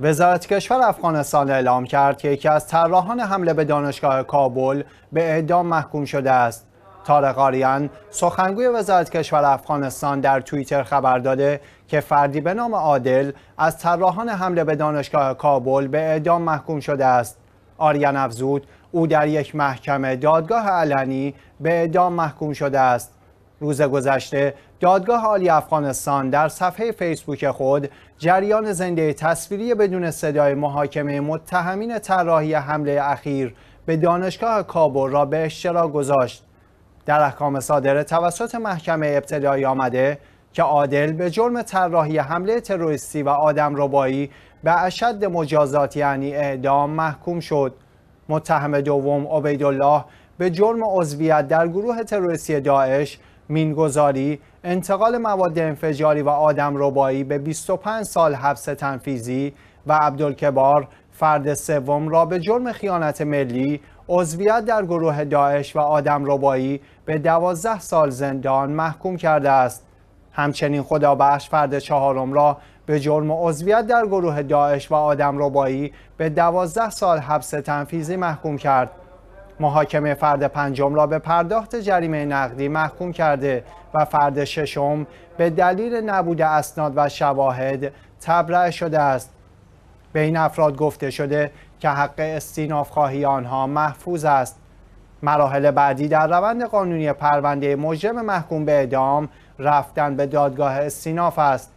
وزارت کشور افغانستان اعلام کرد که یکی از طراحان حمله به دانشگاه کابل به اعدام محکوم شده است. تارق سخنگوی وزارت کشور افغانستان در توییتر خبر داده که فردی به نام عادل از طراحان حمله به دانشگاه کابل به اعدام محکوم شده است. آریان افزود او در یک محکمه دادگاه علنی به اعدام محکوم شده است. روز گذشته دادگاه عالی افغانستان در صفحه فیسبوک خود جریان زنده تصویری بدون صدای محاکمه متهمین طراحی حمله اخیر به دانشگاه کابل را به اشتراک گذاشت در احکام صادره توسط محکمه ابتدایی آمده که عادل به جرم طراحی حمله تروریستی و آدم ربایی به اشد مجازات یعنی اعدام محکوم شد متهم دوم عبیدالله به جرم عضویت در گروه تروریستی داعش مینگذاری، انتقال مواد انفجاری و آدم ربایی به 25 سال حبس تنفیزی و عبدالکبار فرد سوم را به جرم خیانت ملی، عضویت در گروه داعش و آدم ربایی به 12 سال زندان محکوم کرده است. همچنین خدابخش فرد چهارم را به جرم عضویت در گروه داعش و آدم ربایی به 12 سال حبس تنفیزی محکوم کرد. محاکمه فرد پنجم را به پرداخت جریمه نقدی محکوم کرده و فرد ششم به دلیل نبود اسناد و شواهد تبرع شده است به این افراد گفته شده که حق استیناف خواهی آنها محفوظ است مراحل بعدی در روند قانونی پرونده مجرم محکوم به اعدام رفتن به دادگاه استیناف است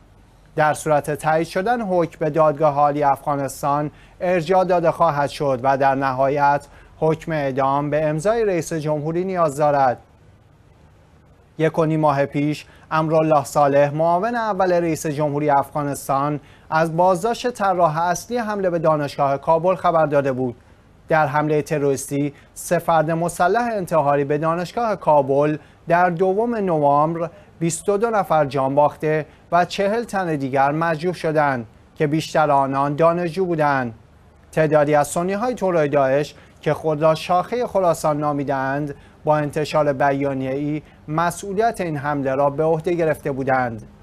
در صورت تایید شدن حکم به دادگاه عالی افغانستان ارجاع داده خواهد شد و در نهایت حکم اعدام به امضای رئیس جمهوری نیاز دارد یک و نیم ماه پیش امرالله صالح معاون اول رئیس جمهوری افغانستان از بازداشت طراح اصلی حمله به دانشگاه کابل خبر داده بود در حمله تروریستی سه فرد مسلح انتحاری به دانشگاه کابل در دوم نوامبر 22 نفر جان باخته و 40 تن دیگر مجروح شدند که بیشتر آنان دانشجو بودند تعدادی از سنی های داعش که خود را شاخه خراسان نامیدند با انتشار بیانیه‌ای مسئولیت این حمله را به عهده گرفته بودند